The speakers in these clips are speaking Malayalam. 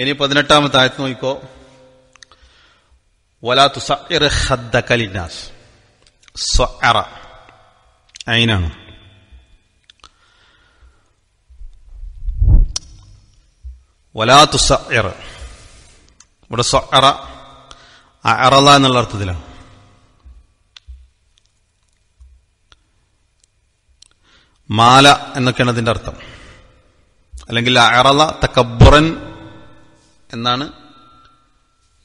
ഇനി പതിനെട്ടാമത്തെ ആയത്ത് നോക്കിക്കോ വലാ തുസഇർ അയിനാണ് വലാ തുസഇർ ഇവിടെ സ്വഅറ അറല എന്നുള്ള അർത്ഥത്തിലാണ് മാല എന്നൊക്കെയാണ് അതിന്റെ അർത്ഥം അല്ലെങ്കിൽ അറല തക്കബുറൻ എന്നാണ്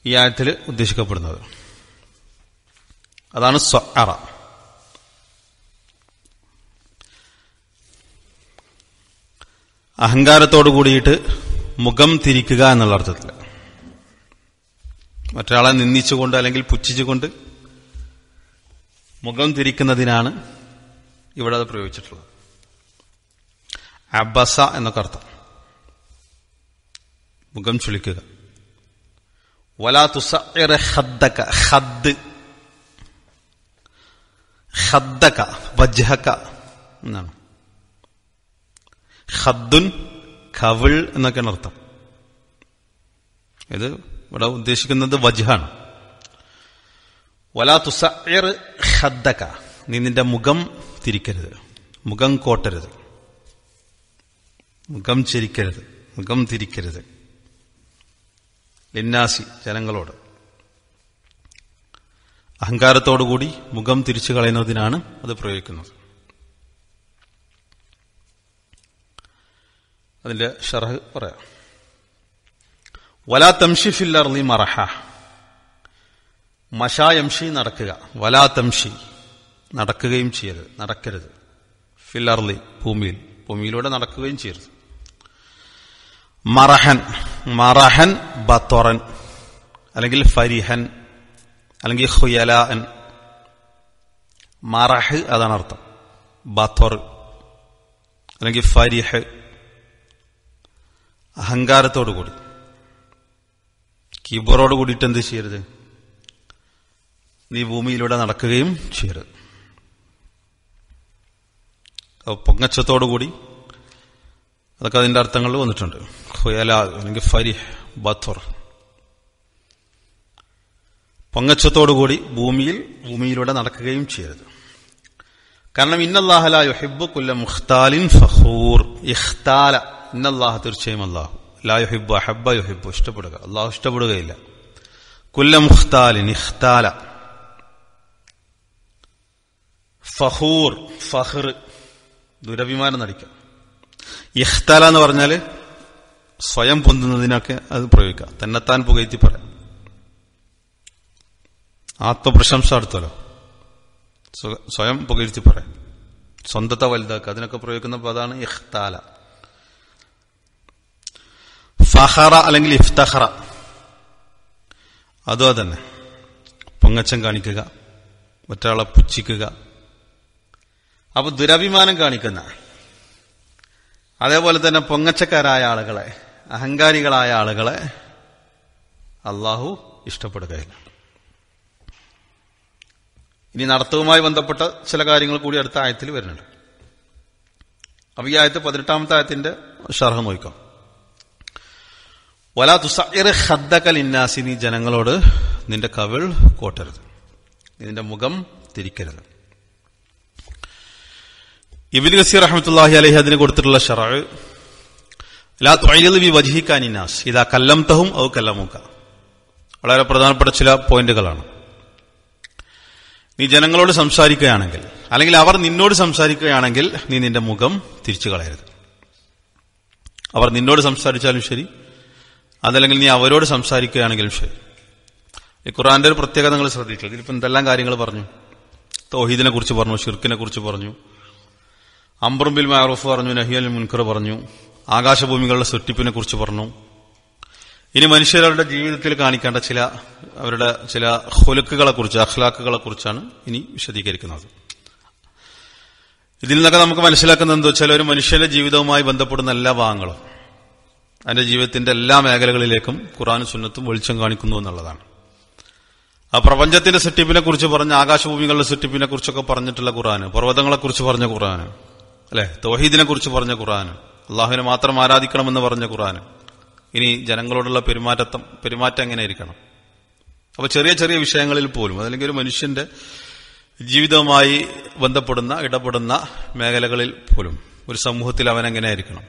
ഈ ആയത്തിൽ ഉദ്ദേശിക്കപ്പെടുന്നത് അതാണ് സ്വഅറ അഹങ്കാരത്തോടു കൂടിയിട്ട് മുഖം തിരിക്കുക എന്നുള്ള അർത്ഥത്തിൽ മറ്റൊരാളെ നിന്ദിച്ചുകൊണ്ട് അല്ലെങ്കിൽ പുച്ഛിച്ചുകൊണ്ട് മുഖം തിരിക്കുന്നതിനാണ് ഇവിടെ അത് പ്രയോഗിച്ചിട്ടുള്ളത് അബസ എന്നൊക്കെ അർത്ഥം മുഖം ചുളിക്കുക എന്നാണ് ഖദ്ദുൻ കവിൾ എന്നൊക്കെയാണ് അർത്ഥം ഇത് ഇവിടെ ഉദ്ദേശിക്കുന്നത് വജ്ഹാണ് വലാ തുസഇർ നീ നിന്റെ മുഖം തിരിക്കരുത് മുഖം കോട്ടരുത് മുഖം ചിരിക്കരുത് മുഖം തിരിക്കരുത് ലിന്നാസി ജനങ്ങളോട് അഹങ്കാരത്തോടുകൂടി മുഖം തിരിച്ചു കളയുന്നതിനാണ് അത് പ്രയോഗിക്കുന്നത് അതിന്റെ ഷർഹ് പറയാം വലാ തംഷിഫിൽ അർലി മറഹ മഷായംഷി നടക്കുക വലാ തംഷി നടക്കുകയും ചെയ്യരുത് നടക്കരുത് ഫില്ലർലി ഭൂമിയിൽ ഭൂമിയിലൂടെ നടക്കുകയും ചെയ്യരുത് മറഹൻ മറഹൻ ബത്തോറൻ അല്ലെങ്കിൽ ഫരിഹൻ അല്ലെങ്കിൽ എൻ മറഹ് അതാണ് അർത്ഥം ബത്തോർ അല്ലെങ്കിൽ ഫരിഹ് അഹങ്കാരത്തോടു കൂടി കീബോറോട് കൂടിയിട്ട് എന്ത് ചെയ്യരുത് നീ ഭൂമിയിലൂടെ നടക്കുകയും ചെയ്യരുത് പൊങ്ങച്ചത്തോടു കൂടി അതൊക്കെ അതിന്റെ അർത്ഥങ്ങൾ വന്നിട്ടുണ്ട് അല്ലെങ്കിൽ ഫരിഹ് ബത്തർ കൂടി ഭൂമിയിൽ ഭൂമിയിലൂടെ നടക്കുകയും ചെയ്യരുത് കാരണം ഇന്നല്ലാഹല യുഹിബ് കുല്ല മുഖ്താലിൻ ഫഹൂർ ഇഖ്താല ഇന്നല്ലാഹ തീർച്ചയായും അള്ളാഹു ലാ യുഹിബ് അഹബ യുഹിബ് ഇഷ്ടപ്പെടുക അള്ളാഹു ഇഷ്ടപ്പെടുകയില്ല കുല്ല മുഖ്താലിൻ ഇഖ്താല ഫഹൂർ ഫഹ്റ് ദുരഭിമാനം നടിക്കാം ഇഖ്തല എന്ന് പറഞ്ഞാൽ സ്വയം പൊന്തുന്നതിനൊക്കെ അത് പ്രയോഗിക്കാം തന്നെത്താൻ പുകയത്തി പറയാം ആത്മപ്രശംസ അടുത്തല്ലോ സ്വയം പുകഴ്ത്തി പറയാം സ്വന്തത്തെ വലുതാക്കുക അതിനൊക്കെ പ്രയോഗിക്കുന്ന പദാണ് ഇഖ്താല ഫഹറ അല്ലെങ്കിൽ ഇഫ്തഹറ അതും അതന്നെ പൊങ്ങച്ചം കാണിക്കുക മറ്റൊരാളെ പുച്ഛിക്കുക അപ്പൊ ദുരഭിമാനം കാണിക്കുന്ന അതേപോലെ തന്നെ പൊങ്ങച്ചക്കാരായ ആളുകളെ അഹങ്കാരികളായ ആളുകളെ അള്ളാഹു ഇഷ്ടപ്പെടുകയില്ല ഇനി നടത്തവുമായി ബന്ധപ്പെട്ട ചില കാര്യങ്ങൾ കൂടി അടുത്ത ആയത്തിൽ വരുന്നുണ്ട് അപ്പൊ ഈ ആയത്ത് പതിനെട്ടാമത്തെ ആയത്തിന്റെ ഷർഹ നോക്കാം വലാ തുസൈർ ജനങ്ങളോട് നിന്റെ കവിൾ കോട്ടരുത് നിന്റെ മുഖം തിരിക്കരുത് ഇബിൻ ഗസീർ റഹമത്തല്ലാഹി അലഹി അതിന് കൊടുത്തിട്ടുള്ള ഷറ ഇതാ കല്ലം തഹും ഔ കല്ലമുക്ക വളരെ പ്രധാനപ്പെട്ട ചില പോയിന്റുകളാണ് നീ ജനങ്ങളോട് സംസാരിക്കുകയാണെങ്കിൽ അല്ലെങ്കിൽ അവർ നിന്നോട് സംസാരിക്കുകയാണെങ്കിൽ നീ നിന്റെ മുഖം തിരിച്ചു കളയരുത് അവർ നിന്നോട് സംസാരിച്ചാലും ശരി അതല്ലെങ്കിൽ നീ അവരോട് സംസാരിക്കുകയാണെങ്കിലും ശരി ഈ ഖുറാന്റെ ഒരു പ്രത്യേകത നിങ്ങൾ ശ്രദ്ധിച്ചു ഇതിലിപ്പോൾ എന്തെല്ലാം കാര്യങ്ങൾ പറഞ്ഞു തൗഹീദിനെ കുറിച്ച് പറഞ്ഞു ഷിർക്കിനെ കുറിച്ച് പറഞ്ഞു അംബർബിൽ മാറൂഫ് പറഞ്ഞു നഹിയൽ മുൻകർ പറഞ്ഞു ആകാശഭൂമികളുടെ സൃഷ്ടിപ്പിനെ കുറിച്ച് പറഞ്ഞു ഇനി മനുഷ്യരുടെ ജീവിതത്തിൽ കാണിക്കേണ്ട ചില അവരുടെ ചില ഹൊലുക്കുകളെ കുറിച്ച് അഖ്ലാക്കുകളെ കുറിച്ചാണ് ഇനി വിശദീകരിക്കുന്നത് ഇതിൽ നിന്നൊക്കെ നമുക്ക് മനസ്സിലാക്കുന്നത് എന്താ വെച്ചാൽ ഒരു മനുഷ്യന്റെ ജീവിതവുമായി ബന്ധപ്പെടുന്ന എല്ലാ ഭാഗങ്ങളും അതിന്റെ ജീവിതത്തിന്റെ എല്ലാ മേഖലകളിലേക്കും ഖുറാനും സുന്നത്തും വെളിച്ചം കാണിക്കുന്നു എന്നുള്ളതാണ് ആ പ്രപഞ്ചത്തിന്റെ സൃഷ്ടിപ്പിനെ കുറിച്ച് പറഞ്ഞ ആകാശഭൂമികളുടെ സൃഷ്ടിപ്പിനെ കുറിച്ചൊക്കെ പറഞ്ഞിട്ടുള്ള ഖുറാന് കുറിച്ച് പറഞ്ഞ ഖുറാന് അല്ലെ തോഹീദിനെ കുറിച്ച് പറഞ്ഞ ഖുറാന് അള്ളാഹുവിനെ മാത്രം ആരാധിക്കണമെന്ന് പറഞ്ഞ ഖുറാന് ഇനി ജനങ്ങളോടുള്ള പെരുമാറ്റം പെരുമാറ്റം എങ്ങനെ ഇരിക്കണം അപ്പൊ ചെറിയ ചെറിയ വിഷയങ്ങളിൽ പോലും അതല്ലെങ്കിൽ ഒരു മനുഷ്യന്റെ ജീവിതവുമായി ബന്ധപ്പെടുന്ന ഇടപെടുന്ന മേഖലകളിൽ പോലും ഒരു സമൂഹത്തിൽ അവൻ എങ്ങനെ ആയിരിക്കണം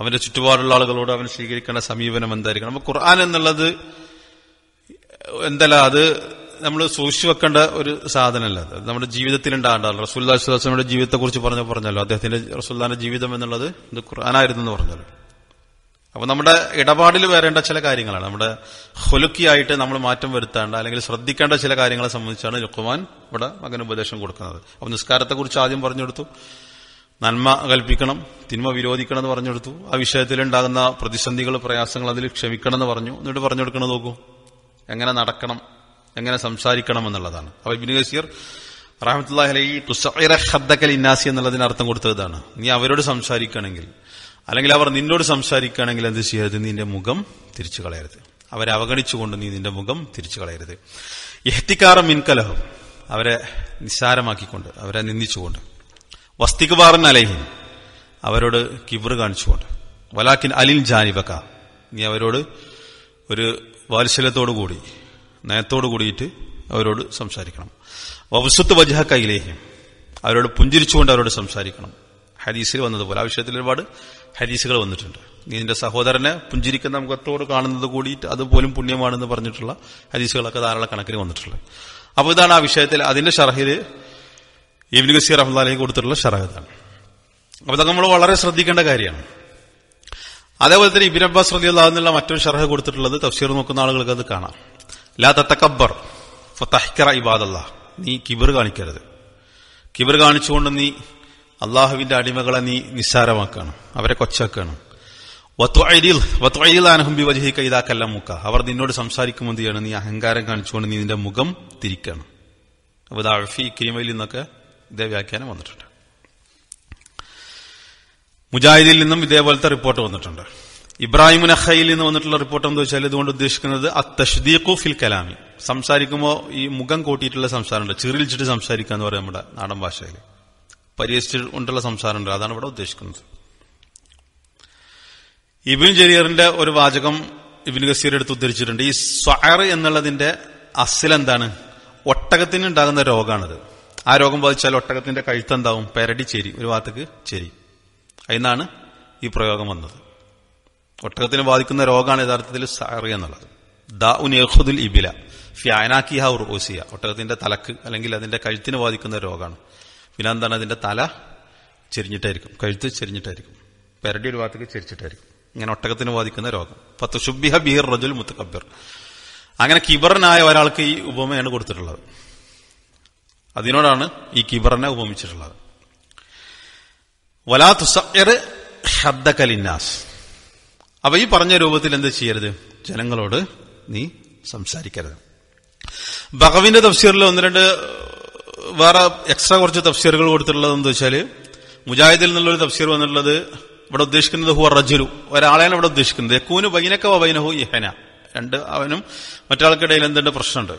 അവന്റെ ചുറ്റുപാടുള്ള ആളുകളോട് അവൻ സ്വീകരിക്കേണ്ട സമീപനം എന്തായിരിക്കണം അപ്പൊ ഖുർആൻ എന്നുള്ളത് എന്തല്ല അത് നമ്മൾ സൂക്ഷിച്ചു വെക്കേണ്ട ഒരു സാധനമല്ല അത് നമ്മുടെ ജീവിതത്തിൽ ഉണ്ടാകണ്ടല്ലോ ജീവിതത്തെ ജീവിതത്തെക്കുറിച്ച് പറഞ്ഞ പറഞ്ഞല്ലോ അദ്ദേഹത്തിന്റെ റസൂല്ലാന്റെ ജീവിതം എന്നുള്ളത് ഇത് ഖുർആാനായിരുന്നു എന്ന് പറഞ്ഞല്ലോ അപ്പൊ നമ്മുടെ ഇടപാടിൽ വരേണ്ട ചില കാര്യങ്ങളാണ് നമ്മുടെ ഹൊലുക്കിയായിട്ട് നമ്മൾ മാറ്റം വരുത്താണ്ട് അല്ലെങ്കിൽ ശ്രദ്ധിക്കേണ്ട ചില കാര്യങ്ങളെ സംബന്ധിച്ചാണ് ലുക്കുമാൻ ഇവിടെ മകന് ഉപദേശം കൊടുക്കുന്നത് അപ്പൊ നിസ്കാരത്തെക്കുറിച്ച് ആദ്യം പറഞ്ഞെടുത്തു നന്മ കൽപ്പിക്കണം തിന്മ വിരോധിക്കണം എന്ന് പറഞ്ഞെടുത്തു ആ വിഷയത്തിൽ ഉണ്ടാകുന്ന പ്രതിസന്ധികൾ പ്രയാസങ്ങൾ അതിൽ ക്ഷമിക്കണം എന്ന് പറഞ്ഞു എന്നിട്ട് പറഞ്ഞു കൊടുക്കണം നോക്കൂ എങ്ങനെ നടക്കണം എങ്ങനെ സംസാരിക്കണം എന്നുള്ളതാണ് അപ്പൊ ഇബിന് കസീർ റാഹമത്തുല്ലാഹി തുസൈറ ഹദ്ദക്കൽ ഇന്നാസി എന്നുള്ളതിന് അർത്ഥം കൊടുത്തതാണ് നീ അവരോട് സംസാരിക്കണമെങ്കിൽ അല്ലെങ്കിൽ അവർ നിന്നോട് സംസാരിക്കുകയാണെങ്കിൽ എന്ത് ചെയ്യരുത് നിന്റെ മുഖം തിരിച്ചു കളയരുത് അവരെ അവഗണിച്ചുകൊണ്ട് നീ നിന്റെ മുഖം തിരിച്ചു കളയരുത് എഹ്തിക്കാറം മിൻകലഹം അവരെ നിസ്സാരമാക്കിക്കൊണ്ട് അവരെ നിന്ദിച്ചുകൊണ്ട് വസ്തികുബാറൻ അലഹിൻ അവരോട് കിബർ കാണിച്ചുകൊണ്ട് വലാക്കിൻ അലിൻ ജാനിബക്ക നീ അവരോട് ഒരു വാത്സല്യത്തോടു കൂടി നയത്തോടു കൂടിയിട്ട് അവരോട് സംസാരിക്കണം വംസത്ത് വജഹ കൈലേഹ്യം അവരോട് പുഞ്ചിരിച്ചുകൊണ്ട് അവരോട് സംസാരിക്കണം ഹദീസിൽ വന്നതുപോലെ ആ വിഷയത്തിൽ ഒരുപാട് ഹദീസുകൾ വന്നിട്ടുണ്ട് നിന്റെ സഹോദരനെ പുഞ്ചിരിക്കുന്ന മുഖത്തോട് കാണുന്നത് കൂടിയിട്ട് അതുപോലും പുണ്യമാണെന്ന് പറഞ്ഞിട്ടുള്ള ഹദീസുകളൊക്കെ ധാരാളം കണക്കിന് വന്നിട്ടുള്ളത് അപ്പോൾ ഇതാണ് ആ വിഷയത്തിൽ അതിന്റെ ഷർഹിൽ ഇബ്നു ഗസീർ അഹമ്മദാലേക്ക് കൊടുത്തിട്ടുള്ള ഷറഹിതാണ് അപ്പൊ അപ്പോൾ അതൊക്കെ നമ്മൾ വളരെ ശ്രദ്ധിക്കേണ്ട കാര്യമാണ് അതേപോലെ തന്നെ ഇബിൻ അബ്ബാസ് റലി അള്ളാഹുന്നുള്ള മറ്റൊരു ഷർഹ് കൊടുത്തിട്ടുള്ളത് തഫ്സീർ നോക്കുന്ന ആളുകൾക്ക് അത് കാണാം ലാ ഫത്തഹ്ക്കറ ഫതഹ്കറ ഇബാദല്ല നീ കിബർ കാണിക്കരുത് കിബർ കാണിച്ചുകൊണ്ട് നീ അള്ളാഹുവിന്റെ അടിമകളെ നീ നിസ്സാരമാക്കുകയാണ് അവരെ കൊച്ചാക്കുകയാണ് ഇതാക്കല്ലമുക്ക അവർ നിന്നോട് സംസാരിക്കുമ്പോൾ ചെയ്യണം നീ അഹങ്കാരം കാണിച്ചുകൊണ്ട് നീ നിന്റെ മുഖം തിരിക്കണം അപ്പോൾ ഇത് അഴഫി നിന്നൊക്കെ ഇതേ വ്യാഖ്യാനം വന്നിട്ടുണ്ട് മുജാഹിദിൽ നിന്നും ഇതേപോലത്തെ റിപ്പോർട്ട് വന്നിട്ടുണ്ട് ഇബ്രാഹിം നഖയിൽ നിന്ന് വന്നിട്ടുള്ള റിപ്പോർട്ട് എന്താ വെച്ചാൽ ഇതുകൊണ്ട് ഉദ്ദേശിക്കുന്നത് അത്തഷ്ദീഖു ഫിൽ കലാമി സംസാരിക്കുമ്പോൾ ഈ മുഖം കൂട്ടിയിട്ടുള്ള സംസാരമുണ്ട് ചിറിയിച്ചിട്ട് സംസാരിക്കുക എന്ന് പറയാം നമ്മുടെ നാടൻ ഭാഷയിൽ പരിഹസിച്ചുകൊണ്ടുള്ള സംസാരമുണ്ട് അതാണ് ഇവിടെ ഉദ്ദേശിക്കുന്നത് ഇബിൻ ജരീറിന്റെ ഒരു വാചകം ഇബിൻ ഗസീർ എടുത്ത് ഉദ്ധരിച്ചിട്ടുണ്ട് ഈ സ്വയർ എന്നുള്ളതിന്റെ അസിൽ എന്താണ് ഒട്ടകത്തിന് ഉണ്ടാകുന്ന രോഗമാണത് ആ രോഗം ബാധിച്ചാൽ ഒട്ടകത്തിന്റെ എന്താവും പെരടി ചേരി ഒരു ഭാഗത്തേക്ക് ചേരി അതിൽ ഈ പ്രയോഗം വന്നത് ഒട്ടകത്തിന് ബാധിക്കുന്ന രോഗമാണ് യഥാർത്ഥത്തിൽ സഹറി എന്നുള്ളത് ദാഉൻ യഹുദുൽ ഇബില ഫ്യാനാക്കിഹ ഉർ ഒട്ടകത്തിന്റെ തലക്ക് അല്ലെങ്കിൽ അതിന്റെ കഴുത്തിന് ബാധിക്കുന്ന രോഗമാണ് പിന്നെ എന്താണ് അതിന്റെ തല ചെരിഞ്ഞിട്ടായിരിക്കും കഴുത്ത് ചെരിഞ്ഞിട്ടായിരിക്കും പെരടി ഒരു ഭാഗത്തേക്ക് ചെരിച്ചിട്ടായിരിക്കും ഇങ്ങനെ ഒട്ടകത്തിന് ബാധിക്കുന്ന രോഗം പത്ത് ശുബിഹ ബിഹിർ റജുൽ കബിർ അങ്ങനെ കിബറനായ ഒരാൾക്ക് ഈ ഉപമയാണ് കൊടുത്തിട്ടുള്ളത് അതിനോടാണ് ഈ കിബറിനെ ഉപമിച്ചിട്ടുള്ളത് വലാ തുസർ ഹബ്ദ കലിന്നാസ് അപ്പൊ ഈ പറഞ്ഞ രൂപത്തിൽ എന്ത് ചെയ്യരുത് ജനങ്ങളോട് നീ സംസാരിക്കരുത് ബഹവിന്റെ തഫ്സീറിൽ ഒന്ന് രണ്ട് വേറെ എക്സ്ട്രാ കുറച്ച് തഫ്സീറുകൾ കൊടുത്തിട്ടുള്ളത് എന്താ വെച്ചാൽ മുജാഹിദിൽ നിന്നുള്ളൊരു തഫ്സീർ വന്നിട്ടുള്ളത് ഇവിടെ ഉദ്ദേശിക്കുന്നത് ഹുവ റജുലു ഒരാളെയാണ് ഇവിടെ ഉദ്ദേശിക്കുന്നത് കൂനു ബൈനക്ക ബൈനഹു ഇഹന രണ്ട് അവനും മറ്റാൾക്കിടയിൽ എന്തുണ്ട് പ്രശ്നമുണ്ട്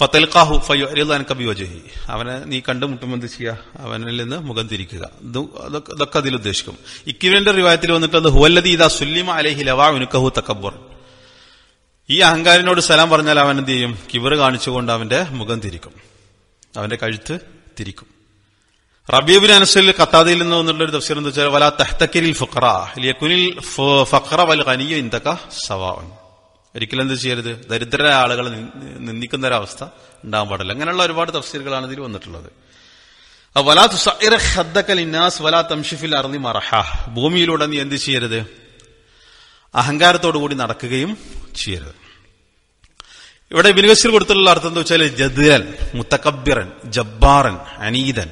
ഫത്തൽഖാഹു ഫയ്യോ അരിദാൻ കബി വജഹി അവനെ നീ കണ്ടുമുട്ടുമ്പോൾ എന്ത് ചെയ്യുക അവനിൽ നിന്ന് മുഖം തിരിക്കുക ഇതൊക്കെ അതിൽ ഉദ്ദേശിക്കും ഇക്കിവിന്റെ റിവായത്തിൽ വന്നിട്ട് അത് ഹുവല്ലതി ഇതാ സുല്ലിമ അലഹി ലവാനുക്കഹു തക്കബുർ ഈ അഹങ്കാരനോട് സലാം പറഞ്ഞാൽ അവൻ എന്ത് ചെയ്യും കിവർ കാണിച്ചുകൊണ്ട് അവന്റെ മുഖം തിരിക്കും അവന്റെ കഴുത്ത് തിരിക്കും റബീബിൻ അനുസരിൽ കത്താദിയിൽ നിന്ന് വന്നിട്ടുള്ള ഒരു തഫ്സീർ എന്ന് വെച്ചാൽ വല തഹ്തക്കിരിൽ ഫുഖറ ലിയക്കുനിൽ ഫഖറ വൽ ഖനിയ ഇന്ദക സവാൻ ഒരിക്കലും എന്ത് ചെയ്യരുത് ദരിദ്രരായ ആളുകളെ നിന്ദിക്കുന്ന ഒരവസ്ഥ ഉണ്ടാകാൻ പാടില്ല അങ്ങനെയുള്ള ഒരുപാട് തഫ്സീലുകളാണ് ഇതിൽ വന്നിട്ടുള്ളത് ഭൂമിയിലൂടെ നീ എന്ത് ചെയ്യരുത് അഹങ്കാരത്തോടുകൂടി നടക്കുകയും ചെയ്യരുത് ഇവിടെ ബിനുഗസിൽ കൊടുത്തിട്ടുള്ള അർത്ഥം എന്താ വെച്ചാൽ ജദ്രൻ മുത്തക്കബ്യറൻ ജബ്ബാറൻ അനീതൻ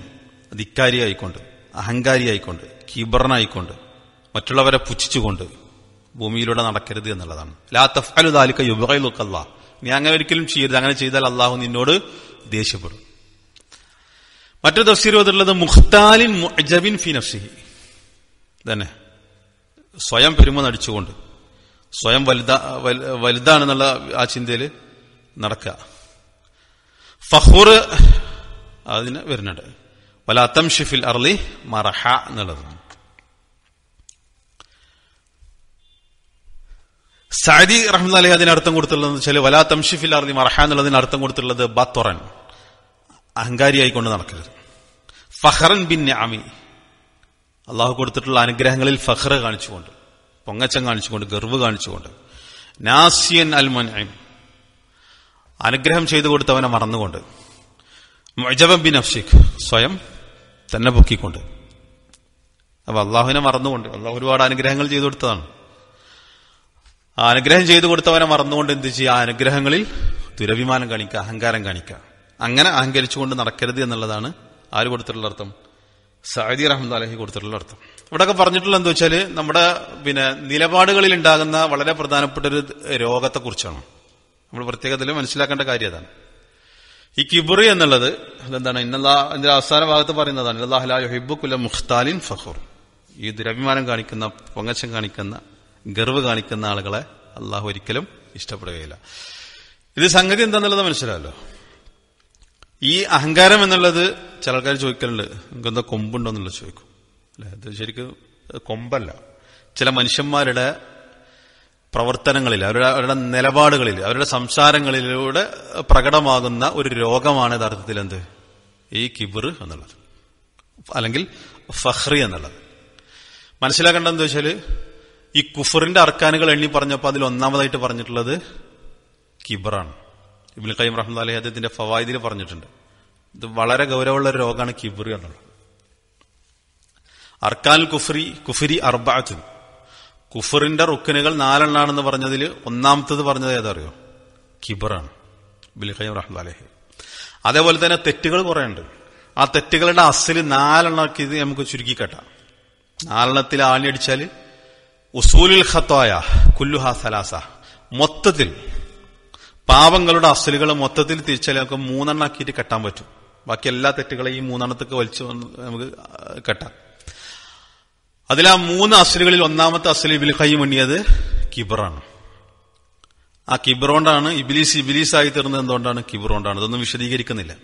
ധിക്കാരിയായിക്കൊണ്ട് അഹങ്കാരിയായിക്കൊണ്ട് കീബറനായിക്കൊണ്ട് മറ്റുള്ളവരെ പുച്ഛിച്ചുകൊണ്ട് ഭൂമിയിലൂടെ നടക്കരുത് എന്നുള്ളതാണ് ലാ തഫ് അലുദാലിക്ക യുബൈലുക്കല്ലാ നീ അങ്ങനെ ഒരിക്കലും ചെയ്യരുത് അങ്ങനെ ചെയ്താൽ അള്ളാഹു നിന്നോട് ദേഷ്യപ്പെടും മറ്റൊരു തഫ്സീരുള്ളത് മുഹ്താലിൻ മുഖ്താലിൻ ഫി നഫ്സി തന്നെ സ്വയം പെരുമ നടിച്ചുകൊണ്ട് സ്വയം വലുതാ വലുതാണെന്നുള്ള ആ ചിന്തയിൽ നടക്കുക ഫഹൂർ അതിന് വരുന്നുണ്ട് വലാത്തം ഷിഫിൽ അർലി മറഹ എന്നുള്ളതാണ് സഅദി അലി അതിന് അർത്ഥം കൊടുത്തിട്ടുള്ളത് വെച്ചാൽ വലാ തംഷിഫിൽ അർദി മർഹാ എന്നുള്ളതിന് അർത്ഥം കൊടുത്തുള്ളത് ബത്തൊറൻ അഹങ്കാരിയായിക്കൊണ്ട് നടക്കരുത് ഫഹ്റൻ ബിൻ ഞാമി അള്ളാഹു കൊടുത്തിട്ടുള്ള അനുഗ്രഹങ്ങളിൽ ഫഹ്റ് കാണിച്ചുകൊണ്ട് പൊങ്ങച്ചം കാണിച്ചുകൊണ്ട് ഗർവ് കാണിച്ചുകൊണ്ട് നാസിയൻ അൽ അനുഗ്രഹം ചെയ്തു കൊടുത്തവനെ മറന്നുകൊണ്ട് മുജബം ബിൻ അഫ്ഷിഖ് സ്വയം തന്നെ പൊക്കിക്കൊണ്ട് അപ്പൊ അള്ളാഹുവിനെ മറന്നുകൊണ്ട് അള്ളാഹു ഒരുപാട് അനുഗ്രഹങ്ങൾ ചെയ്തു കൊടുത്തതാണ് അനുഗ്രഹം ചെയ്തു കൊടുത്തവനെ മറന്നുകൊണ്ട് എന്ത് ചെയ്യുക ആ അനുഗ്രഹങ്ങളിൽ ദുരഭിമാനം കാണിക്കുക അഹങ്കാരം കാണിക്കുക അങ്ങനെ അഹങ്കരിച്ചുകൊണ്ട് നടക്കരുത് എന്നുള്ളതാണ് ആര് കൊടുത്തിട്ടുള്ള അർത്ഥം സഹദി റഹ്മദ് അലഹി കൊടുത്തിട്ടുള്ള അർത്ഥം ഇവിടെയൊക്കെ പറഞ്ഞിട്ടുള്ള എന്താ വെച്ചാൽ നമ്മുടെ പിന്നെ നിലപാടുകളിൽ ഉണ്ടാകുന്ന വളരെ പ്രധാനപ്പെട്ട ഒരു രോഗത്തെക്കുറിച്ചാണ് നമ്മൾ പ്രത്യേകത്തിൽ മനസ്സിലാക്കേണ്ട കാര്യം അതാണ് ഈ കിബുറി എന്നുള്ളത് അതെന്താണ് ഇന്നല്ലാ ഇതിന്റെ അവസാന ഭാഗത്ത് പറയുന്നതാണ് ഇന്നല്ലാഹുല ഹിബു കുല മുഖ്താലിൻ ഫഹൂർ ഈ ദുരഭിമാനം കാണിക്കുന്ന പൊങ്ങച്ചം കാണിക്കുന്ന ഗർവ് കാണിക്കുന്ന ആളുകളെ അള്ളാഹു ഒരിക്കലും ഇഷ്ടപ്പെടുകയില്ല ഇത് സംഗതി എന്താണെന്നുള്ളത് മനസ്സിലാവല്ലോ ഈ അഹങ്കാരം എന്നുള്ളത് ചില ആൾക്കാർ ചോദിക്കലുണ്ട് നിങ്ങൾക്ക് എന്താ കൊമ്പുണ്ടോ എന്നുള്ളത് ചോദിക്കും അല്ലെ അത് ശരിക്കും കൊമ്പല്ല ചില മനുഷ്യന്മാരുടെ പ്രവർത്തനങ്ങളിൽ അവരുടെ അവരുടെ നിലപാടുകളിൽ അവരുടെ സംസാരങ്ങളിലൂടെ പ്രകടമാകുന്ന ഒരു രോഗമാണ് യഥാർത്ഥത്തിൽ എന്ത് ഈ കിബിർ എന്നുള്ളത് അല്ലെങ്കിൽ ഫഹ്റി എന്നുള്ളത് മനസ്സിലാക്കേണ്ടതെന്ന് വെച്ചാൽ ഈ കുഫറിന്റെ അർക്കാനുകൾ എണ്ണി പറഞ്ഞപ്പോൾ അതിൽ ഒന്നാമതായിട്ട് പറഞ്ഞിട്ടുള്ളത് കിബറാണ് ഇബിൻ കൈം റഹ്മദ് അലഹി അദ്ദേഹത്തിന്റെ ഫവായിദിൽ പറഞ്ഞിട്ടുണ്ട് ഇത് വളരെ ഗൗരവമുള്ള ഒരു രോഗമാണ് കിബർ എന്നുള്ളത് അർക്കാൻ കുഫ്രി കുഫിരി അർബാത്തിൻ കുഫറിന്റെ റുക്കിനുകൾ നാലെണ്ണാണെന്ന് പറഞ്ഞതിൽ ഒന്നാമത്തത് പറഞ്ഞത് ഏതറിയോ കിബറാണ് ബിലിഖൈം റഹ്മദ് അലഹി അതേപോലെ തന്നെ തെറ്റുകൾ കുറേ ഉണ്ട് ആ തെറ്റുകളുടെ അസിൽ നാലെണ്ണക്ക് ഇത് നമുക്ക് ചുരുക്കി കേട്ടാം നാലെണ്ണത്തിൽ ആണിയടിച്ചാൽ ഉസൂലുൽ ഖത്തായ കുല്ലുഹ സലാസ മൊത്തത്തിൽ പാവങ്ങളുടെ അസലുകൾ മൊത്തത്തിൽ മൂന്നെണ്ണം മൂന്നെണ്ണാക്കിയിട്ട് കെട്ടാൻ പറ്റും ബാക്കി എല്ലാ തെറ്റുകളെയും മൂന്നെണ്ണത്തൊക്കെ വലിച്ചു നമുക്ക് കെട്ടാം അതിൽ ആ മൂന്ന് അസലുകളിൽ ഒന്നാമത്തെ അസലി ഇബിൽ കൈയും എണ്ണിയത് കിബറാണ് ആ കിബറോണ്ടാണ് ഇബിലീസ് ആയി തീർന്നത് എന്തുകൊണ്ടാണ് കിബറോണ്ടാണ് ഇതൊന്നും വിശദീകരിക്കുന്നില്ല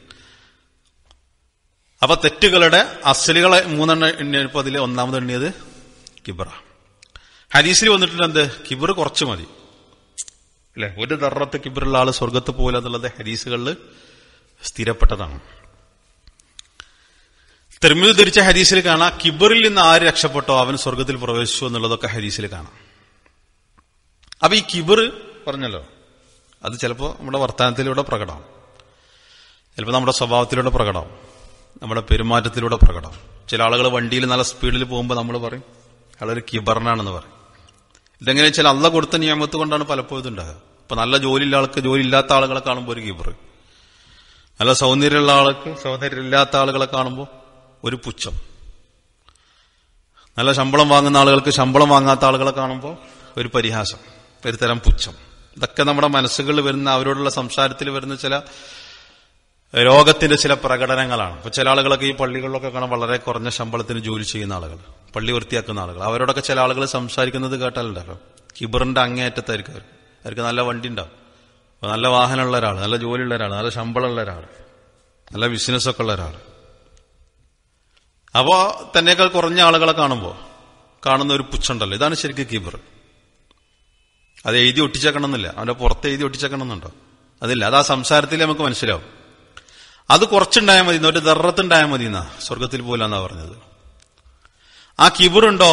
അപ്പൊ തെറ്റുകളുടെ അസലുകളെ മൂന്നെണ്ണം എണ്ണിയപ്പോ അതിൽ ഒന്നാമത് എണ്ണിയത് കിബറ ഹരീസിൽ വന്നിട്ടുണ്ട് എന്ത് കിബർ കുറച്ച് മതി അല്ലെ ഒരു ദർറത്ത് കിബിറുള്ള ആള് സ്വർഗത്ത് പോകില്ല എന്നുള്ളത് ഹരീസുകളിൽ സ്ഥിരപ്പെട്ടതാണ് തെർമിൽ ധരിച്ച ഹരീസിൽ കാണാം കിബറിൽ നിന്ന് ആര് രക്ഷപ്പെട്ടോ അവൻ സ്വർഗത്തിൽ പ്രവേശിച്ചു എന്നുള്ളതൊക്കെ ഹരീസിൽ കാണാം അപ്പൊ ഈ കിബിർ പറഞ്ഞല്ലോ അത് ചിലപ്പോ നമ്മുടെ വർത്തമാനത്തിലൂടെ പ്രകടമാവും ചിലപ്പോൾ നമ്മുടെ സ്വഭാവത്തിലൂടെ പ്രകടമാവും നമ്മുടെ പെരുമാറ്റത്തിലൂടെ പ്രകടമാവും ചില ആളുകൾ വണ്ടിയിൽ നല്ല സ്പീഡിൽ പോകുമ്പോൾ നമ്മൾ പറയും അയാളൊരു കിബറിനാണെന്ന് പറയും ഇതെങ്ങനെ വെച്ചാൽ അള്ള കൊടുത്ത നിയമത്ത് കൊണ്ടാണ് പലപ്പോഴും ഉണ്ടാകുക ഇപ്പൊ നല്ല ജോലിയുള്ള ആൾക്ക് ജോലി ഇല്ലാത്ത ആളുകളെ കാണുമ്പോൾ ഒരു കീപ്പർ നല്ല സൗന്ദര്യമുള്ള ആൾക്ക് സൗന്ദര്യമില്ലാത്ത ആളുകളെ കാണുമ്പോൾ ഒരു പുച്ഛം നല്ല ശമ്പളം വാങ്ങുന്ന ആളുകൾക്ക് ശമ്പളം വാങ്ങാത്ത ആളുകളെ കാണുമ്പോൾ ഒരു പരിഹാസം ഒരു തരം പുച്ഛം ഇതൊക്കെ നമ്മുടെ മനസ്സുകളിൽ വരുന്ന അവരോടുള്ള സംസാരത്തിൽ വരുന്ന ചില രോഗത്തിന്റെ ചില പ്രകടനങ്ങളാണ് ഇപ്പൊ ചില ആളുകളൊക്കെ ഈ പള്ളികളിലൊക്കെ കാണാൻ വളരെ കുറഞ്ഞ ശമ്പളത്തിന് ജോലി ചെയ്യുന്ന ആളുകൾ പള്ളി വൃത്തിയാക്കുന്ന ആളുകൾ അവരോടൊക്കെ ചില ആളുകൾ സംസാരിക്കുന്നത് കേട്ടാലുണ്ടല്ലോ കിബറിന്റെ അങ്ങേറ്റത്തായിരിക്കും അവർക്ക് നല്ല വണ്ടി ഉണ്ടാവും നല്ല വാഹനമുള്ള ഒരാൾ നല്ല ജോലിയുള്ള ഒരാൾ നല്ല ശമ്പളമുള്ള ഒരാൾ നല്ല ബിസിനസ്സൊക്കെ ഉള്ള ഒരാൾ അപ്പോൾ തന്നെക്കാൾ കുറഞ്ഞ ആളുകളെ കാണുമ്പോൾ കാണുന്ന ഒരു പുച്ഛണ്ടല്ലോ ഇതാണ് ശരിക്കും കിബർ അത് എഴുതി എന്നില്ല അവന്റെ പുറത്ത് എഴുതി എന്നുണ്ടോ അതില്ല അത് ആ സംസാരത്തിൽ നമുക്ക് മനസ്സിലാവും അത് കുറച്ചുണ്ടായാൽ മതി ഒരു ദർറത്തുണ്ടായാൽ മതി എന്നാ സ്വർഗത്തിൽ പോലാന്നാ പറഞ്ഞത് ആ കിബുറുണ്ടോ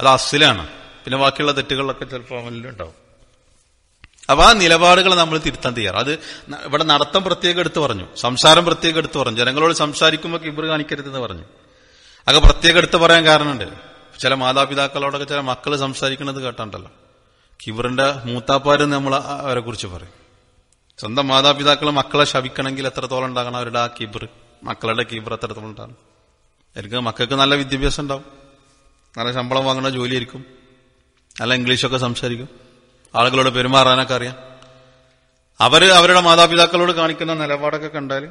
അത് അസിലാണ് പിന്നെ ബാക്കിയുള്ള തെറ്റുകളിലൊക്കെ ചിലപ്പോൾ ഉണ്ടാവും അപ്പൊ ആ നിലപാടുകൾ നമ്മൾ തിരുത്താൻ തയ്യാറ് അത് ഇവിടെ നടത്തം പ്രത്യേകം എടുത്തു പറഞ്ഞു സംസാരം പ്രത്യേകം എടുത്തു പറഞ്ഞു ജനങ്ങളോട് സംസാരിക്കുമ്പോൾ കാണിക്കരുത് കാണിക്കരുതെന്ന് പറഞ്ഞു അതൊക്കെ പ്രത്യേകം എടുത്തു പറയാൻ കാരണമുണ്ട് ചില മാതാപിതാക്കളോടൊക്കെ ചില മക്കൾ സംസാരിക്കുന്നത് കേട്ടാണ്ടല്ലോ കിബറിന്റെ മൂത്താപ്പാരെന്ന് നമ്മൾ അവരെ കുറിച്ച് പറയും സ്വന്തം മാതാപിതാക്കൾ മക്കളെ ശവിക്കണമെങ്കിൽ എത്രത്തോളം ഉണ്ടാകണം അവരുടെ ആ കിബർ മക്കളുടെ കീബർ എത്രത്തോളം ഉണ്ടാകണം അവർക്ക് മക്കൾക്ക് നല്ല വിദ്യാഭ്യാസം ഉണ്ടാവും നല്ല ശമ്പളം വാങ്ങുന്ന ആയിരിക്കും നല്ല ഇംഗ്ലീഷൊക്കെ സംസാരിക്കും ആളുകളോട് പെരുമാറാനൊക്കെ അറിയാം അവര് അവരുടെ മാതാപിതാക്കളോട് കാണിക്കുന്ന നിലപാടൊക്കെ കണ്ടാൽ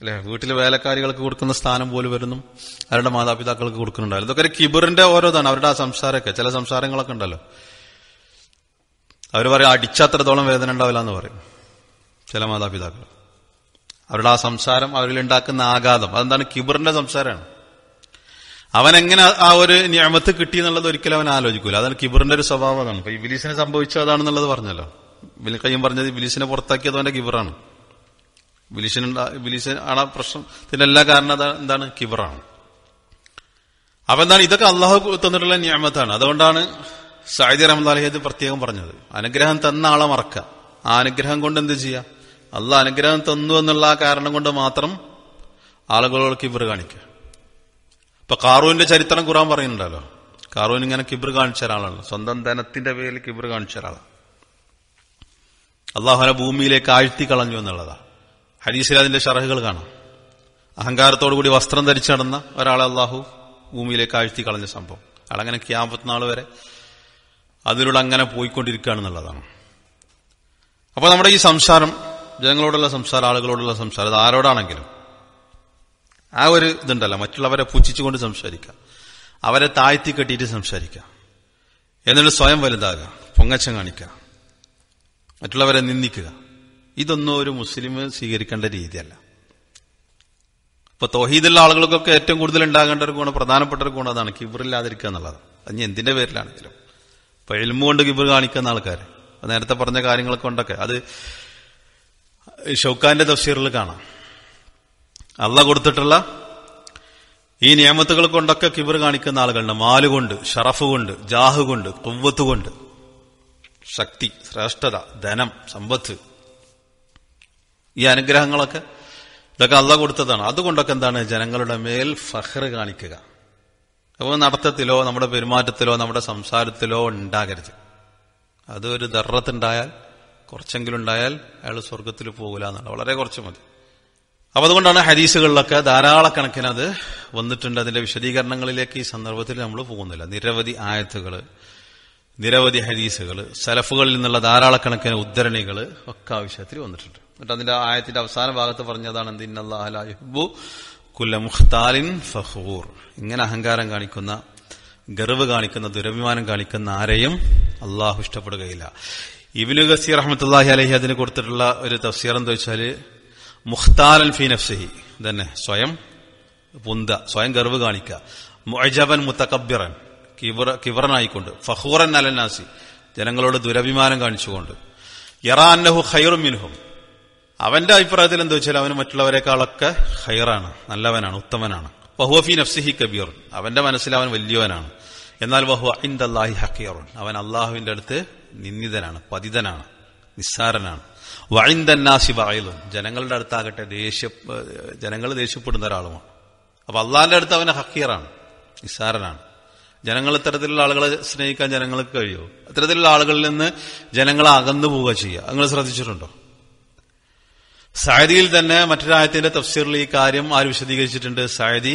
അല്ലെ വീട്ടിലെ വേലക്കാരികൾക്ക് കൊടുക്കുന്ന സ്ഥാനം പോലും വരുന്നു അവരുടെ മാതാപിതാക്കൾക്ക് കൊടുക്കുന്നുണ്ടാവും ഇതൊക്കെ ഒരു കിബറിന്റെ ഓരോതാണ് അവരുടെ ആ സംസാരമൊക്കെ ചില സംസാരങ്ങളൊക്കെ ഉണ്ടല്ലോ അവർ പറയും അടിച്ചത്രത്തോളം വേദന ഉണ്ടാവില്ല എന്ന് പറയും ചില മാതാപിതാക്കൾ അവരുടെ ആ സംസാരം അവരിൽ ഉണ്ടാക്കുന്ന ആഘാതം അതെന്താണ് കിബറിന്റെ സംസാരമാണ് അവനെങ്ങനെ ആ ഒരു നിയമത്ത് കിട്ടി എന്നുള്ളത് ഒരിക്കലും അവൻ ആലോചിക്കൂല അതാണ് കിബറിന്റെ ഒരു സ്വഭാവം അതാണ് ഇപ്പൊ ഇബിലീസിനെ സംഭവിച്ചു അതാണെന്നുള്ളത് പറഞ്ഞല്ലോ ബിൽക്കയ്യം പറഞ്ഞത് ബിലീസിനെ പുറത്താക്കിയത് അവന്റെ കിബറാണ് ബിലീസിനുണ്ടാ ബിലീസിന് ആണ് ആ പ്രശ്നത്തിന്റെ എല്ലാ കാരണം എന്താണ് കിബറാണ് അപ്പൊ എന്താണ് ഇതൊക്കെ അള്ളാഹു തന്നിട്ടുള്ള നിയമത്താണ് അതുകൊണ്ടാണ് സൈദി റഹ്മദാലിയത് പ്രത്യേകം പറഞ്ഞത് അനുഗ്രഹം തന്ന ആളെ മറക്കുക ആ അനുഗ്രഹം കൊണ്ട് എന്ത് ചെയ്യുക അല്ല അനുഗ്രഹം തന്നു എന്നുള്ള ആ കാരണം കൊണ്ട് മാത്രം ആളുകളോട് കിബർ കാണിക്കുക ഇപ്പൊ കാറൂവിന്റെ ചരിത്രം ഖുറാൻ പറയുന്നുണ്ടല്ലോ കാറൂൻ ഇങ്ങനെ കിബർ കാണിച്ച ഒരാളാണ് സ്വന്തം ധനത്തിന്റെ പേരിൽ കിബർ കാണിച്ച ഒരാളാണ് അള്ളാഹുനെ ഭൂമിയിലേക്ക് ആഴ്ത്തി കളഞ്ഞു എന്നുള്ളതാ ഹരീസിൽ അതിന്റെ ഷറഹുകൾ കാണാം കൂടി വസ്ത്രം ധരിച്ചു നടന്ന ഒരാളെ അള്ളാഹു ഭൂമിയിലേക്ക് ആഴ്ത്തി കളഞ്ഞ സംഭവം അയാളങ്ങനെ ക്യാമ്പത്തിനാൾ വരെ അതിലൂടെ അങ്ങനെ പോയിക്കൊണ്ടിരിക്കുകയാണെന്നുള്ളതാണ് അപ്പോൾ നമ്മുടെ ഈ സംസാരം ജനങ്ങളോടുള്ള സംസാരം ആളുകളോടുള്ള സംസാരം അത് ആരോടാണെങ്കിലും ആ ഒരു ഇതുണ്ടല്ലോ മറ്റുള്ളവരെ പുച്ഛിച്ചുകൊണ്ട് സംസാരിക്കുക അവരെ താഴ്ത്തി കെട്ടിയിട്ട് സംസാരിക്കുക എന്നിട്ട് സ്വയം വലുതാകുക പൊങ്ങച്ചം കാണിക്കുക മറ്റുള്ളവരെ നിന്ദിക്കുക ഇതൊന്നും ഒരു മുസ്ലിം സ്വീകരിക്കേണ്ട രീതിയല്ല ഇപ്പൊ തോഹീദുള്ള ആളുകൾക്കൊക്കെ ഏറ്റവും കൂടുതൽ ഉണ്ടാകേണ്ട ഒരു ഗുണം പ്രധാനപ്പെട്ട ഒരു ഗുണം അതാണ് കിബറില്ലാതിരിക്കുക എന്നുള്ളത് അത് എന്തിന്റെ പേരിലാണെങ്കിലും അപ്പൊ കൊണ്ട് കിബർ കാണിക്കുന്ന ആൾക്കാർ നേരത്തെ പറഞ്ഞ കാര്യങ്ങളെ കൊണ്ടൊക്കെ അത് ഷൗക്കാന്റെ തഫ്സീറിൽ കാണാം അള്ള കൊടുത്തിട്ടുള്ള ഈ നിയമത്തുകൾ കൊണ്ടൊക്കെ കിബർ കാണിക്കുന്ന ആളുകളുണ്ട് മാലുകൊണ്ട് ഷറഫ് കൊണ്ട് ജാഹ് കൊണ്ട് കൊവ്വത്ത് കൊണ്ട് ശക്തി ശ്രേഷ്ഠത ധനം സമ്പത്ത് ഈ അനുഗ്രഹങ്ങളൊക്കെ ഇതൊക്കെ അള്ള കൊടുത്തതാണ് അതുകൊണ്ടൊക്കെ എന്താണ് ജനങ്ങളുടെ മേൽ ഫഹ്റ് കാണിക്കുക അപ്പോൾ നടത്തത്തിലോ നമ്മുടെ പെരുമാറ്റത്തിലോ നമ്മുടെ സംസാരത്തിലോ ഉണ്ടാകരുത് അത് ഒരു ദർറത്തുണ്ടായാൽ കുറച്ചെങ്കിലും ഉണ്ടായാൽ അയാൾ സ്വർഗത്തിൽ പോകില്ല എന്നുള്ള വളരെ കുറച്ച് മതി അപ്പൊ അതുകൊണ്ടാണ് ഹരീസുകളിലൊക്കെ ധാരാളക്കണക്കിന് അത് വന്നിട്ടുണ്ട് അതിന്റെ വിശദീകരണങ്ങളിലേക്ക് ഈ സന്ദർഭത്തിൽ നമ്മൾ പോകുന്നില്ല നിരവധി ആയത്തുകൾ നിരവധി ഹരീസുകൾ സലഫുകളിൽ നിന്നുള്ള ധാരാളക്കണക്കിന് ഉദ്ധരണികൾ ഒക്കെ വിഷയത്തിൽ വന്നിട്ടുണ്ട് എന്നിട്ട് അതിന്റെ ആയത്തിന്റെ അവസാന ഭാഗത്ത് പറഞ്ഞതാണ് എന്തിന്നല്ലാഹുബു കുല്ല മുഖ്താലിൻ ഫഹൂർ ഇങ്ങനെ അഹങ്കാരം കാണിക്കുന്ന ഗർവ് കാണിക്കുന്ന ദുരഭിമാനം കാണിക്കുന്ന ആരെയും അള്ളാഹു ഇഷ്ടപ്പെടുകയില്ല ഇബിനു ഗസീർ അഹമ്മദ്ഹി അലഹി അതിന് കൊടുത്തിട്ടുള്ള ഒരു തഫ്സീർ എന്താ വെച്ചാല് മുഖ്താലൻ ഫി നഫ്സഹി തന്നെ സ്വയം പുന്ത സ്വയം ഗർവ് കാണിക്കുക മൊജബൻ മുത്തക്കബിറൻ കിബറ കിബറനായിക്കൊണ്ട് ഫഹൂറൻ അലനാസി ജനങ്ങളോട് ദുരഭിമാനം കാണിച്ചുകൊണ്ട് യറാ അന്നഹു മിൻഹും അവന്റെ അഭിപ്രായത്തിൽ എന്താ വെച്ചാൽ അവന് മറ്റുള്ളവരെക്കാളൊക്കെ ഹയറാണ് നല്ലവനാണ് ഉത്തമനാണ് ഫി നഫ്സിഹി കബീർ അവന്റെ മനസ്സിൽ അവൻ വലിയവനാണ് എന്നാൽ വഹു അല്ലാഹി ഹക്കീറുൻ അവൻ അള്ളാഹുവിന്റെ അടുത്ത് നിന്ദിതനാണ് പതിതനാണ് നിസ്സാരനാണ് വൈന്ദന്നാസി വായലും ജനങ്ങളുടെ അടുത്താകട്ടെ ദേഷ്യ ജനങ്ങൾ ദേഷ്യപ്പെടുന്ന ഒരാളുമാണ് അപ്പൊ അള്ളാഹിന്റെ അടുത്ത് അവന് ഹക്കീറാണ് നിസ്സാരനാണ് ജനങ്ങൾ ഇത്തരത്തിലുള്ള ആളുകളെ സ്നേഹിക്കാൻ ജനങ്ങൾക്ക് കഴിയുമോ ഇത്തരത്തിലുള്ള ആളുകളിൽ നിന്ന് ജനങ്ങൾ അകന്നു പോവുക ചെയ്യുക നിങ്ങൾ ശ്രദ്ധിച്ചിട്ടുണ്ടോ സായദിയിൽ തന്നെ മറ്റൊരായത്തിന്റെ തഫ്സീറിൽ ഈ കാര്യം ആര് വിശദീകരിച്ചിട്ടുണ്ട് സായദി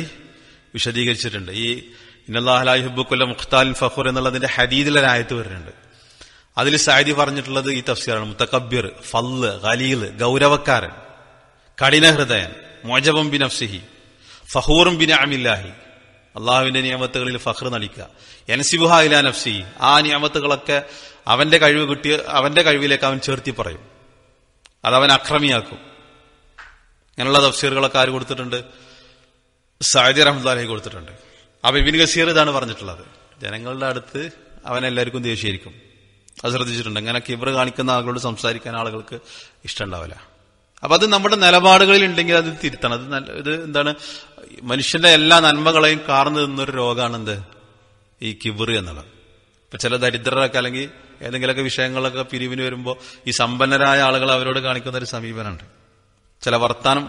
വിശദീകരിച്ചിട്ടുണ്ട് ഈ ഇന്നല്ലാഹുബുക്കുല്ല മുഖ്താലിൻ ഫഖൂർ എന്നുള്ളതിന്റെ ഹദീദിലൊരായത്ത് വരുന്നുണ്ട് അതിൽ സായദി പറഞ്ഞിട്ടുള്ളത് ഈ തഫ്സീറാണ് മുത്തക്കബിർ ഫല്ല് ഖലീൽ ഗൗരവക്കാരൻ കഠിനഹൃദയൻ മോജബം ബിൻ അഫ്സിഹി ഫഹൂറും ബിൻ അമില്ലാഹി അള്ളാഹുവിന്റെ നിയമത്തുകളിൽ ഫഹർ നടിക്കുക എൻസിബുഹ ഇലാ നഫ്സി ആ നിയമത്തുകളൊക്കെ അവന്റെ കഴിവ് കിട്ടിയ അവന്റെ കഴിവിലേക്ക് അവൻ ചേർത്തി പറയും അതവൻ അക്രമിയാക്കും അങ്ങനെയുള്ള തഫ്സീറുകളൊക്കെ ആര് കൊടുത്തിട്ടുണ്ട് സാഹിദി റഹ്മദാലി കൊടുത്തിട്ടുണ്ട് അപ്പൊ ഇബിൻ ഗസീർ ഇതാണ് പറഞ്ഞിട്ടുള്ളത് ജനങ്ങളുടെ അടുത്ത് അവനെല്ലാവർക്കും ദേഷ്യമായിരിക്കും അത് ശ്രദ്ധിച്ചിട്ടുണ്ട് അങ്ങനെ കിബർ കാണിക്കുന്ന ആളുകളോട് സംസാരിക്കാൻ ആളുകൾക്ക് ഇഷ്ടമുണ്ടാവില്ല അപ്പൊ അത് നമ്മുടെ നിലപാടുകളിൽ ഉണ്ടെങ്കിൽ അത് തിരുത്തണം അത് നല്ല ഇത് എന്താണ് മനുഷ്യന്റെ എല്ലാ നന്മകളെയും കാർന്നു നിന്നൊരു രോഗമാണ് എന്ത് ഈ കിബർ എന്നുള്ളത് ഇപ്പൊ ചില ദരിദ്രരൊക്കെ അല്ലെങ്കിൽ ഏതെങ്കിലുമൊക്കെ വിഷയങ്ങളൊക്കെ പിരിവിന് വരുമ്പോൾ ഈ സമ്പന്നരായ ആളുകൾ അവരോട് കാണിക്കുന്ന ഒരു സമീപനമുണ്ട് ചില വർത്താനം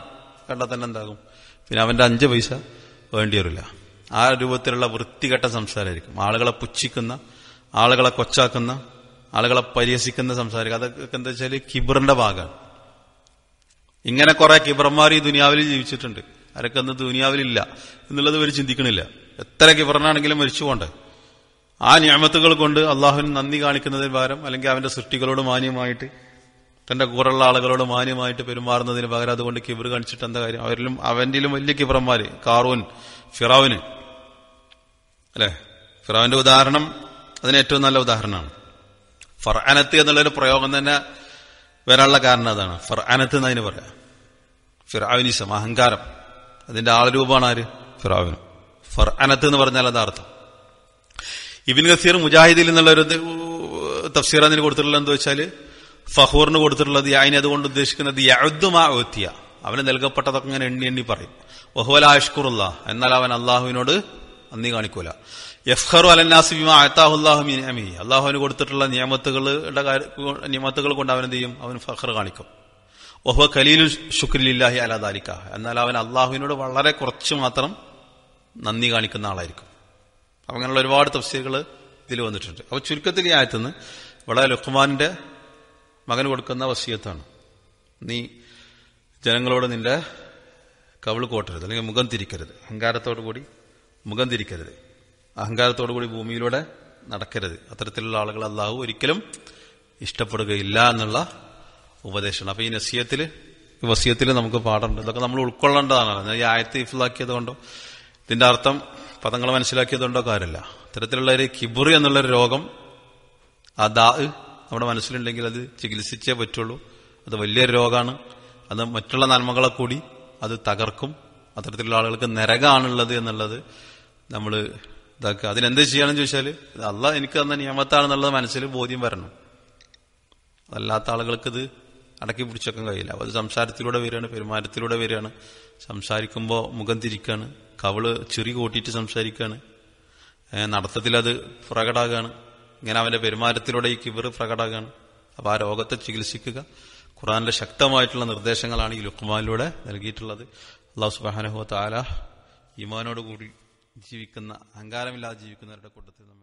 കണ്ടാൽ തന്നെ എന്താകും പിന്നെ അവന്റെ അഞ്ച് പൈസ വേണ്ടി വരില്ല ആ രൂപത്തിലുള്ള വൃത്തികെട്ട സംസാരമായിരിക്കും ആളുകളെ പുച്ഛിക്കുന്ന ആളുകളെ കൊച്ചാക്കുന്ന ആളുകളെ പരിഹസിക്കുന്ന സംസാരിക്കും അതൊക്കെ എന്താ വെച്ചാൽ കിബറിന്റെ ഭാഗമാണ് ഇങ്ങനെ കുറെ കിബർമാർ ഈ ദുനിയാവിൽ ജീവിച്ചിട്ടുണ്ട് ആരൊക്കെ ഒന്ന് ദുനിയാവിലില്ല എന്നുള്ളത് ഇവർ ചിന്തിക്കണില്ല എത്ര കിബറിനാണെങ്കിലും മരിച്ചു പോണ്ടേ ആ ഞാമത്തുകൾ കൊണ്ട് അള്ളാഹുവിന് നന്ദി കാണിക്കുന്നതിന് പകരം അല്ലെങ്കിൽ അവന്റെ സൃഷ്ടികളോട് മാന്യമായിട്ട് തന്റെ കൂറുള്ള ആളുകളോട് മാന്യമായിട്ട് പെരുമാറുന്നതിന് പകരം അതുകൊണ്ട് കിവർ കാണിച്ചിട്ട് എന്താ കാര്യം അവരിലും അവന്റിലും വലിയ കിബറന്മാര് കാറൂൻ ഫിറാവിന് അല്ലെ ഫിറാവിന്റെ ഉദാഹരണം അതിന് ഏറ്റവും നല്ല ഉദാഹരണമാണ് ഫർഅനത്ത് എന്നുള്ളൊരു പ്രയോഗം തന്നെ വരാനുള്ള കാരണം അതാണ് ഫർഅനത്ത് എന്നതിന് പറയാം ഫിറാവിനിസം അഹങ്കാരം അതിന്റെ ആളരൂപമാണ് ആര് ഫിറാവിന് ഫർഅനത്ത് എന്ന് പറഞ്ഞാൽ അത് അർത്ഥം ഇബിൻ ഗസീർ മുജാഹിദിൽ നിന്നുള്ള ഒരു തഫ്സീർ അതിന് കൊടുത്തിട്ടുള്ള എന്താ വെച്ചാൽ ഫഹൂറിന് കൊടുത്തിട്ടുള്ളത് യാനി അതുകൊണ്ട് ഉദ്ദേശിക്കുന്നത് യഴുദ്മാ ഓത്തിയ അവന് നൽകപ്പെട്ടതൊക്കെ ഇങ്ങനെ എണ്ണി എണ്ണി പറയും വഹുവല അഷ്കുറുല്ല എന്നാൽ അവൻ അള്ളാഹുവിനോട് നന്ദി കാണിക്കൂല യഫ്ഹറു അലന്നാസിബിമ അത്താഹുല്ലാഹുമി അള്ളാഹുവിന് കൊടുത്തിട്ടുള്ള നിയമത്തുകളുടെ നിയമത്തുകൾ കൊണ്ട് അവൻ എന്ത് ചെയ്യും അവൻ ഫഹർ കാണിക്കും ഒഹ കലീലു ഷുക്രിലില്ലാഹി അലാദാലിക്ക എന്നാൽ അവൻ അള്ളാഹുവിനോട് വളരെ കുറച്ച് മാത്രം നന്ദി കാണിക്കുന്ന ആളായിരിക്കും അങ്ങനെയുള്ള ഒരുപാട് തഫ്സീലുകൾ ഇതിൽ വന്നിട്ടുണ്ട് അപ്പോൾ ചുരുക്കത്തിൽ ഈ ആയത്തുനിന്ന് വളരെ ലുഹ്മാന്റെ മകൻ കൊടുക്കുന്ന വസീയത്താണ് നീ ജനങ്ങളോട് നിന്റെ കവിള് കോട്ടരുത് അല്ലെങ്കിൽ മുഖം തിരിക്കരുത് അഹങ്കാരത്തോടു കൂടി മുഖം തിരിക്കരുത് അഹങ്കാരത്തോടു കൂടി ഭൂമിയിലൂടെ നടക്കരുത് അത്തരത്തിലുള്ള ആളുകൾ അള്ളാഹു ഒരിക്കലും ഇഷ്ടപ്പെടുകയില്ല എന്നുള്ള ഉപദേശമാണ് അപ്പൊ ഈ നസീയത്തിൽ വസീയത്തിൽ നമുക്ക് പാടുണ്ട് ഇതൊക്കെ നമ്മൾ ഉൾക്കൊള്ളേണ്ടതാണ് ഈ ആയത്ത് ഇഫിലാക്കിയത് കൊണ്ടോ ഇതിന്റെ അർത്ഥം പദങ്ങൾ മനസ്സിലാക്കിയത് കൊണ്ടോ കാര്യമില്ല ഇത്തരത്തിലുള്ള ഒരു കിബുറി എന്നുള്ളൊരു രോഗം ആ നമ്മുടെ മനസ്സിലുണ്ടെങ്കിൽ അത് ചികിത്സിച്ചേ പറ്റുള്ളൂ അത് വലിയൊരു രോഗമാണ് അത് മറ്റുള്ള നന്മകളെ കൂടി അത് തകർക്കും അത്തരത്തിലുള്ള ആളുകൾക്ക് നരകാണുള്ളത് എന്നുള്ളത് നമ്മൾ ഇതാക്കുക അതിനെന്ത് ചെയ്യണം ചോദിച്ചാൽ അല്ല എനിക്ക് തന്ന നിയമത്താണെന്നുള്ളത് മനസ്സിൽ ബോധ്യം വരണം അതല്ലാത്ത ആളുകൾക്ക് ഇത് അടക്കി പിടിച്ചൊക്കെ കഴിയില്ല അത് സംസാരത്തിലൂടെ വരികയാണ് പെരുമാറ്റത്തിലൂടെ വരികയാണ് സംസാരിക്കുമ്പോൾ മുഖം തിരിക്കുകയാണ് കവള് ചെറി കൂട്ടിയിട്ട് സംസാരിക്കുകയാണ് നടത്തത്തിൽ അത് പുറകടാകാണ് ഇങ്ങനെ അവന്റെ പെരുമാറ്റത്തിലൂടെ ഈ കിബിർ പ്രകടകാണ് അപ്പൊ ആ രോഗത്തെ ചികിത്സിക്കുക ഖുറാനിലെ ശക്തമായിട്ടുള്ള നിർദ്ദേശങ്ങളാണ് ഈ ലുക്കുമാനിലൂടെ നൽകിയിട്ടുള്ളത് അള്ളാഹു സുബാനഹു താല കൂടി ജീവിക്കുന്ന അഹങ്കാരമില്ലാതെ ജീവിക്കുന്നവരുടെ കൂട്ടത്തിൽ നമ്മൾ